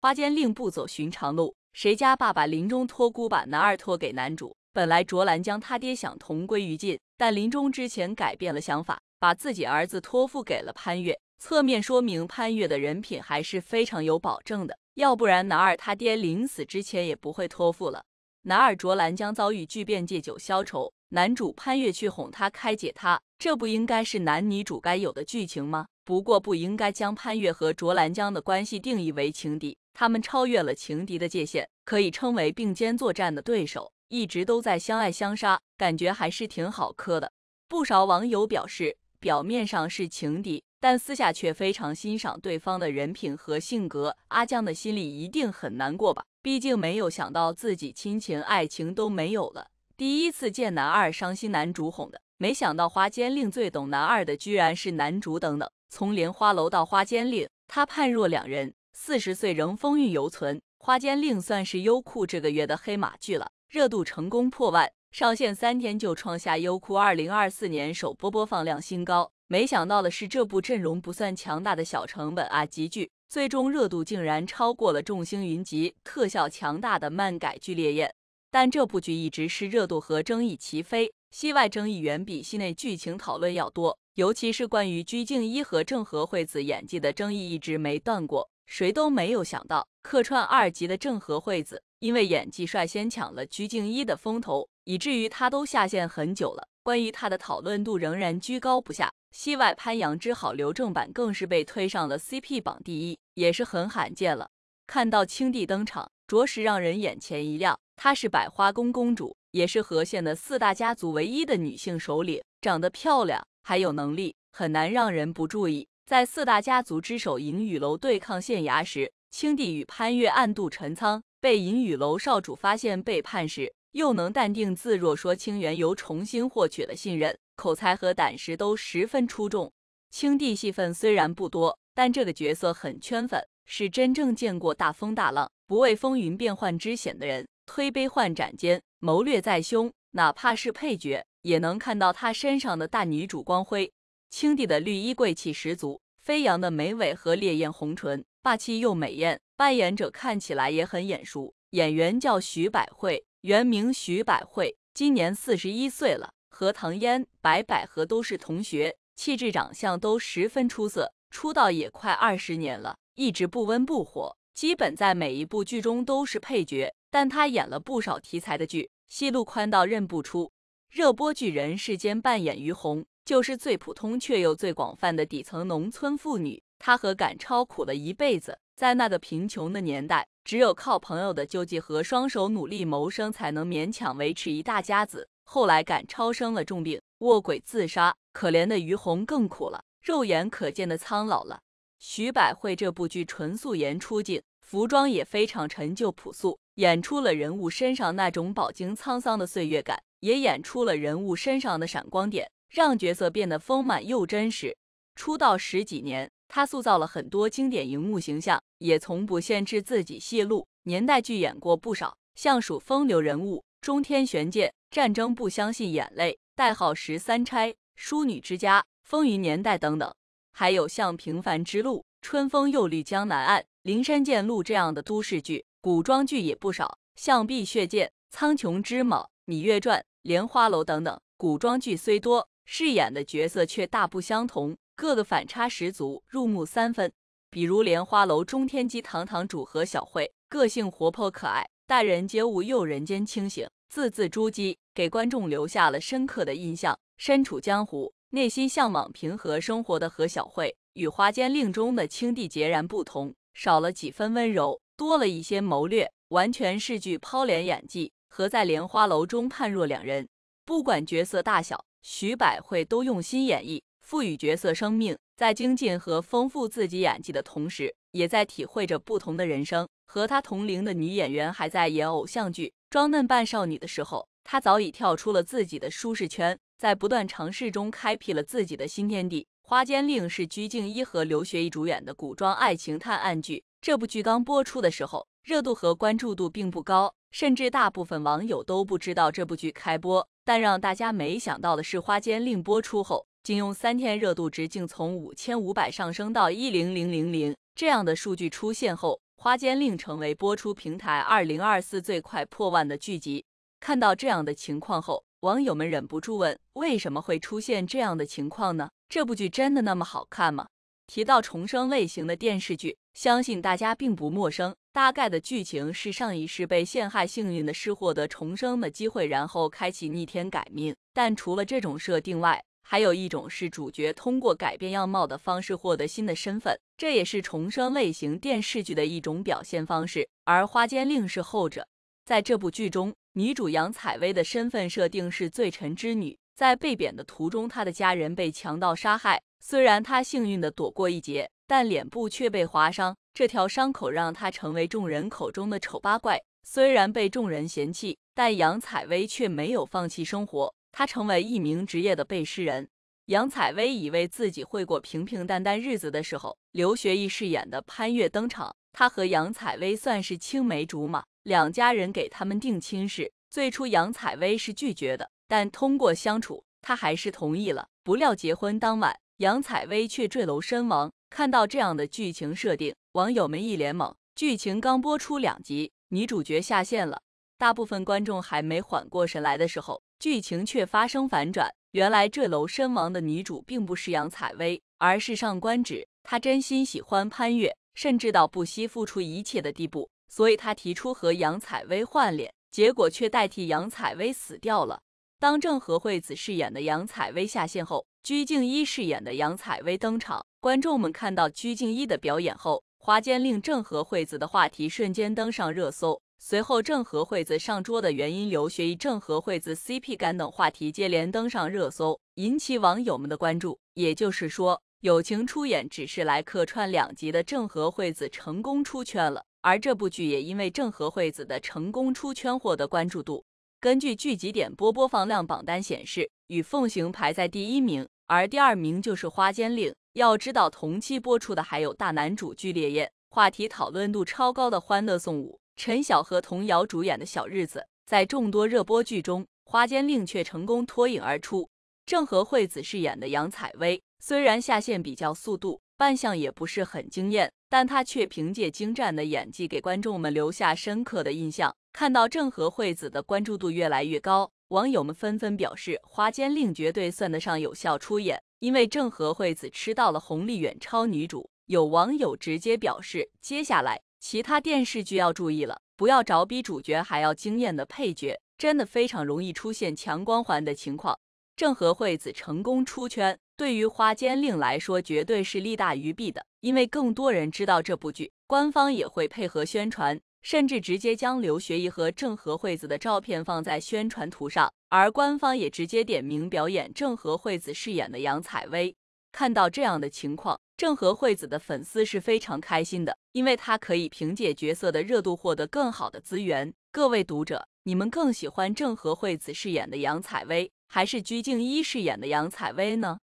花间令不走寻常路，谁家爸爸临终托孤把男二托给男主？本来卓兰江他爹想同归于尽，但临终之前改变了想法，把自己儿子托付给了潘越，侧面说明潘越的人品还是非常有保证的。要不然男二他爹临死之前也不会托付了。男二卓兰江遭遇巨变，借酒消愁，男主潘越去哄他开解他，这不应该是男女主该有的剧情吗？不过不应该将潘越和卓兰江的关系定义为情敌。他们超越了情敌的界限，可以称为并肩作战的对手，一直都在相爱相杀，感觉还是挺好磕的。不少网友表示，表面上是情敌，但私下却非常欣赏对方的人品和性格。阿江的心里一定很难过吧？毕竟没有想到自己亲情、爱情都没有了。第一次见男二伤心，男主哄的，没想到《花间令》最懂男二的居然是男主。等等，从莲花楼到《花间令》，他判若两人。四十岁仍风韵犹存，《花间令》算是优酷这个月的黑马剧了，热度成功破万，上线三天就创下优酷二零二四年首播播放量新高。没想到的是，这部阵容不算强大的小成本啊集剧，最终热度竟然超过了众星云集、特效强大的漫改剧《烈焰》。但这部剧一直是热度和争议齐飞，戏外争议远比戏内剧情讨论要多，尤其是关于鞠婧祎和郑合惠子演技的争议一直没断过。谁都没有想到，客串二集的郑和惠子，因为演技率先抢了鞠婧祎的风头，以至于她都下线很久了。关于她的讨论度仍然居高不下。戏外潘阳之好刘正版更是被推上了 CP 榜第一，也是很罕见了。看到青帝登场，着实让人眼前一亮。她是百花宫公主，也是和县的四大家族唯一的女性首领，长得漂亮，还有能力，很难让人不注意。在四大家族之首银雨楼对抗县衙时，青帝与潘越暗度陈仓，被银雨楼少主发现背叛时，又能淡定自若说清缘由，重新获取了信任。口才和胆识都十分出众。青帝戏份虽然不多，但这个角色很圈粉，是真正见过大风大浪、不畏风云变幻之险的人。推杯换盏间，谋略在胸，哪怕是配角，也能看到他身上的大女主光辉。青帝的绿衣，贵气十足；飞扬的眉尾和烈焰红唇，霸气又美艳。扮演者看起来也很眼熟，演员叫徐百惠，原名徐百惠，今年四十一岁了。和唐嫣、白百合都是同学，气质长相都十分出色。出道也快二十年了，一直不温不火，基本在每一部剧中都是配角。但她演了不少题材的剧，戏路宽到认不出。热播剧《人世间》扮演于红。就是最普通却又最广泛的底层农村妇女，她和赶超苦了一辈子。在那个贫穷的年代，只有靠朋友的救济和双手努力谋生，才能勉强维持一大家子。后来赶超生了重病，卧轨自杀。可怜的于红更苦了，肉眼可见的苍老了。徐百惠这部剧纯素颜出镜，服装也非常陈旧朴素，演出了人物身上那种饱经沧桑的岁月感，也演出了人物身上的闪光点。让角色变得丰满又真实。出道十几年，他塑造了很多经典荧幕形象，也从不限制自己戏路。年代剧演过不少，像《数风流人物》《中天玄剑》《战争不相信眼泪》《代号十三钗》《淑女之家》《风云年代》等等。还有像《平凡之路》《春风又绿江南岸》《灵山剑录》这样的都市剧、古装剧也不少，像《碧血剑》《苍穹之昴》《芈月传》《莲花楼》等等。古装剧虽多。饰演的角色却大不相同，各个反差十足，入木三分。比如莲花楼中天机堂堂主何小慧，个性活泼可爱，待人接物又人间清醒，字字珠玑，给观众留下了深刻的印象。身处江湖，内心向往平和生活的何小慧，与花间令中的青帝截然不同，少了几分温柔，多了一些谋略，完全是剧抛脸演技，和在莲花楼中判若两人。不管角色大小。徐百惠都用心演绎，赋予角色生命，在精进和丰富自己演技的同时，也在体会着不同的人生。和她同龄的女演员还在演偶像剧、装嫩扮少女的时候，她早已跳出了自己的舒适圈，在不断尝试中开辟了自己的新天地。《花间令》是鞠婧祎和刘学义主演的古装爱情探案剧。这部剧刚播出的时候，热度和关注度并不高，甚至大部分网友都不知道这部剧开播。但让大家没想到的是，《花间令》播出后，仅用三天，热度值竟从五千五百上升到一零零零零。这样的数据出现后，《花间令》成为播出平台二零二四最快破万的剧集。看到这样的情况后，网友们忍不住问：为什么会出现这样的情况呢？这部剧真的那么好看吗？提到重生类型的电视剧，相信大家并不陌生。大概的剧情是上一世被陷害，幸运的是获得重生的机会，然后开启逆天改命。但除了这种设定外，还有一种是主角通过改变样貌的方式获得新的身份，这也是重生类型电视剧的一种表现方式。而《花间令》是后者。在这部剧中，女主杨采薇的身份设定是罪臣之女。在被贬的途中，他的家人被强盗杀害。虽然他幸运的躲过一劫，但脸部却被划伤。这条伤口让他成为众人口中的丑八怪。虽然被众人嫌弃，但杨采薇却没有放弃生活。他成为一名职业的背诗人。杨采薇以为自己会过平平淡淡日子的时候，刘学义饰演的潘越登场。他和杨采薇算是青梅竹马，两家人给他们定亲事。最初杨采薇是拒绝的。但通过相处，他还是同意了。不料结婚当晚，杨采薇却坠楼身亡。看到这样的剧情设定，网友们一脸懵。剧情刚播出两集，女主角下线了。大部分观众还没缓过神来的时候，剧情却发生反转。原来坠楼身亡的女主并不是杨采薇，而是上官芷。她真心喜欢潘越，甚至到不惜付出一切的地步。所以她提出和杨采薇换脸，结果却代替杨采薇死掉了。当郑和惠子饰演的杨采薇下线后，鞠婧祎饰演的杨采薇登场，观众们看到鞠婧祎的表演后，花间令郑和惠子的话题瞬间登上热搜。随后，郑和惠子上桌的原因、留学、与郑和惠子 CP 感等话题接连登上热搜，引起网友们的关注。也就是说，友情出演只是来客串两集的郑和惠子成功出圈了，而这部剧也因为郑和惠子的成功出圈获得关注度。根据剧集点播播放量榜单显示，《与凤行》排在第一名，而第二名就是《花间令》。要知道，同期播出的还有大男主剧《烈焰》，话题讨论度超高的《欢乐颂五》，陈晓和童瑶主演的《小日子》。在众多热播剧中，《花间令》却成功脱颖而出。郑和惠子饰演的杨采薇虽然下线比较速度。扮相也不是很惊艳，但她却凭借精湛的演技给观众们留下深刻的印象。看到郑和惠子的关注度越来越高，网友们纷纷表示，《花间令》绝对算得上有效出演，因为郑和惠子吃到了红利，远超女主。有网友直接表示，接下来其他电视剧要注意了，不要找比主角还要惊艳的配角，真的非常容易出现强光环的情况。郑和惠子成功出圈，对于《花间令》来说绝对是利大于弊的，因为更多人知道这部剧，官方也会配合宣传，甚至直接将刘学义和郑和惠子的照片放在宣传图上，而官方也直接点名表演郑和惠子饰演的杨采薇。看到这样的情况，郑和惠子的粉丝是非常开心的，因为他可以凭借角色的热度获得更好的资源。各位读者。你们更喜欢郑和惠子饰演的杨采薇，还是鞠婧祎饰演的杨采薇呢？